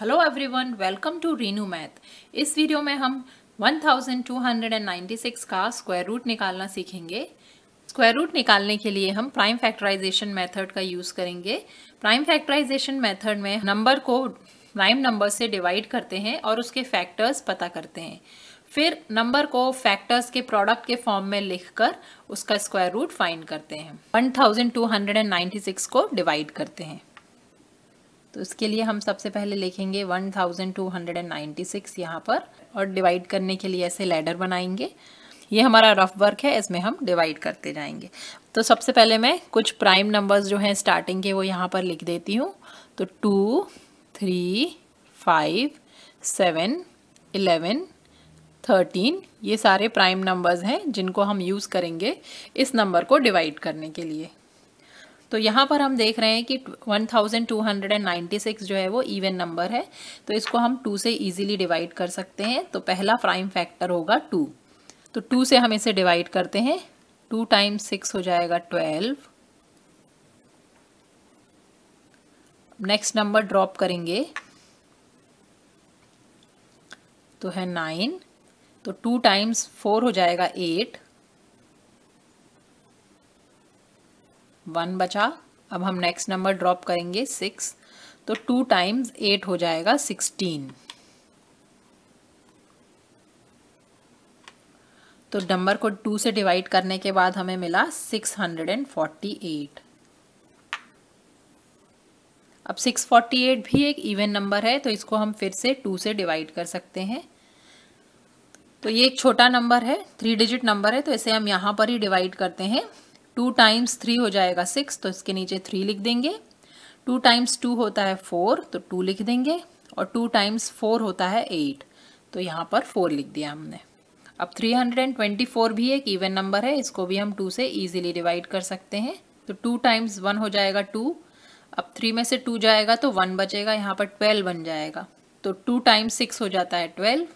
hello everyone welcome to Reenu math इस video में हम 1296 का स्क्वायर रूट निकालना सीखेंगे स्क्वायर रूट निकालने के लिए हम प्राइम फैक्टराइजेशन मेथड का यूज़ करेंगे प्राइम फैक्टराइजेशन मेथड में नंबर को प्राइम नंबर से डिवाइड करते हैं और उसके फैक्टर्स पता करते हैं फिर नंबर को फैक्टर्स के प्रोडक्ट के फॉर्म में कर उसका स्क्वायर रूट फाइंड करते हैं वन को डिवाइड करते हैं तो इसके लिए हम सबसे पहले लिखेंगे 1296 यहाँ पर और डिवाइड करने के लिए ऐसे लैडर बनाएंगे ये हमारा रफ वर्क है इसमें हम डिवाइड करते जाएंगे तो सबसे पहले मैं कुछ प्राइम नंबर्स जो हैं स्टार्टिंग के वो यहाँ पर लिख देती हूँ तो two three five seven eleven thirteen ये सारे प्राइम नंबर्स हैं जिनको हम यूज़ करेंगे इस नंबर को डिवाइड करने के लिए तो यहाँ पर हम देख रहे हैं कि 1296 जो है वो इवन नंबर है तो इसको हम टू से इजीली डिवाइड कर सकते हैं तो पहला प्राइम फैक्टर होगा टू तो टू से हम इसे डिवाइड करते हैं टू टाइम्स सिक्स हो जाएगा ट्वेल्व नेक्स्ट नंबर ड्रॉप करेंगे तो है नाइन तो टू टाइम्स फोर हो जाएगा एट वन बचा अब हम नेक्स्ट नंबर ड्रॉप करेंगे सिक्स तो टू टाइम्स एट हो जाएगा सिक्सटीन तो नंबर को टू से डिवाइड करने के बाद हमें मिला six hundred and forty eight अब सिक्स फोर्टी एट भी एक इवन नंबर है तो इसको हम फिर से टू से डिवाइड कर सकते हैं तो ये एक छोटा नंबर है थ्री डिजिट नंबर है तो इसे हम यहाँ पर ही डिवाइड करते हैं टू टाइम्स थ्री हो जाएगा सिक्स तो इसके नीचे थ्री लिख देंगे टू टाइम्स टू होता है फोर तो टू लिख देंगे और टू टाइम्स फोर होता है एट तो यहाँ पर फोर लिख दिया हमने अब three hundred and twenty four भी एक इवन नंबर है इसको भी हम टू से ईजिली डिवाइड कर सकते हैं तो टू टाइम्स वन हो जाएगा टू अब थ्री में से टू जाएगा तो वन बचेगा यहाँ पर ट्वेल्व बन जाएगा तो टू टाइम्स सिक्स हो जाता है ट्वेल्व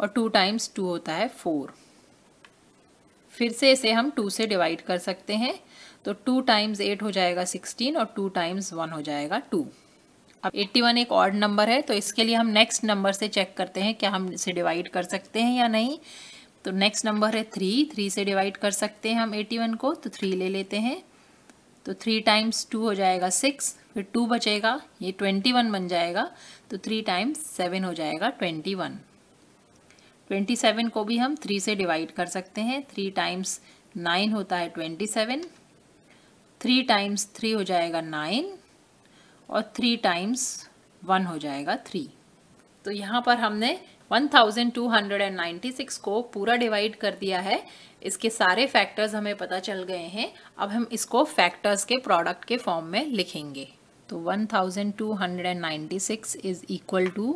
और टू टाइम्स टू होता है फोर फिर से इसे हम टू से डिवाइड कर सकते हैं तो टू टाइम्स एट हो जाएगा सिक्सटीन और टू टाइम्स वन हो जाएगा टू अब एट्टी वन एक ऑड नंबर है तो इसके लिए हम नेक्स्ट नंबर से चेक करते हैं क्या हम इसे डिवाइड कर सकते हैं या नहीं तो नेक्स्ट नंबर है थ्री थ्री से डिवाइड कर सकते हैं हम एटी वन को तो थ्री ले लेते हैं तो थ्री टाइम्स टू हो जाएगा सिक्स फिर टू बचेगा ये ट्वेंटी वन बन जाएगा तो थ्री टाइम्स सेवन हो जाएगा ट्वेंटी वन ट्वेंटी सेवन को भी हम थ्री से डिवाइड कर सकते हैं थ्री टाइम्स नाइन होता है twenty seven three times three हो जाएगा नाइन और थ्री टाइम्स वन हो जाएगा थ्री तो यहाँ पर हमने one thousand two hundred and ninety six को पूरा डिवाइड कर दिया है इसके सारे फैक्टर्स हमें पता चल गए हैं अब हम इसको फैक्टर्स के प्रोडक्ट के फॉर्म में लिखेंगे तो one thousand two hundred and ninety six is equal to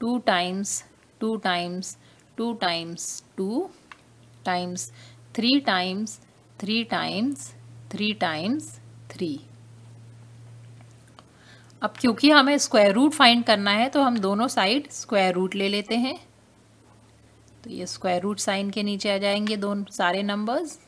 two times two times two times two times three times three times three times three अब क्योंकि हमें स्क्वायर रूट फाइंड करना है तो हम दोनों साइड स्क्वायर रूट ले लेते हैं तो ये स्क्वायर रूट साइन के नीचे आ जाएंगे दोनों सारे नंबर्स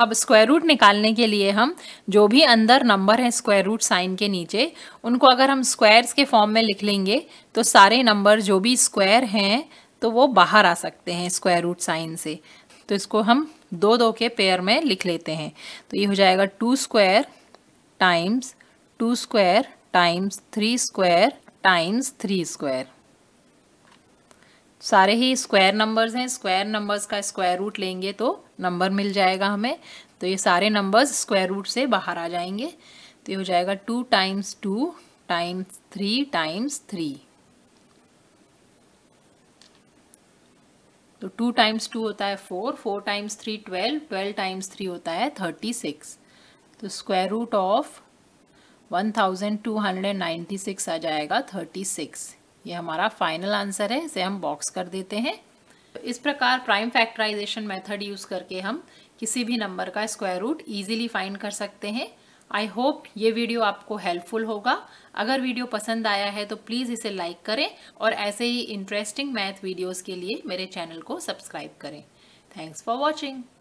अब स्क्वायर रूट निकालने के लिए हम जो भी अंदर नंबर है स्क्वायर रूट साइन के नीचे उनको अगर हम स्क्वायर्स के फॉर्म में लिख लेंगे तो सारे नंबर जो भी स्क्वायर हैं तो वो बाहर आ सकते हैं स्क्वायर रूट साइन से तो इसको हम दो दो के पेयर में लिख लेते हैं तो ये हो जाएगा two square times two square times three square times three square सारे ही स्क्वायर नंबर्स हैं स्क्वायर नंबर्स का स्क्वायर रूट लेंगे तो नंबर मिल जाएगा हमें तो ये सारे नंबर्स स्क्वायर रूट से बाहर आ जाएंगे तो ये हो जाएगा two times two times three times three तो टू टाइम्स टू होता है four four times three twelve twelve times three होता है थर्टी सिक्स तो square root of one thousand two hundred and ninety six आ जाएगा थर्टी सिक्स ये हमारा फाइनल आंसर है इसे हम बॉक्स कर देते हैं इस प्रकार प्राइम फैक्टराइजेशन मेथड यूज़ करके हम किसी भी नंबर का स्क्वायर रूट ईजिली फाइंड कर सकते हैं आई होप ये वीडियो आपको हेल्पफुल होगा अगर वीडियो पसंद आया है तो प्लीज़ इसे लाइक करें और ऐसे ही इंटरेस्टिंग मैथ वीडियोज़ के लिए मेरे चैनल को सब्सक्राइब करें थैंक्स फॉर वॉचिंग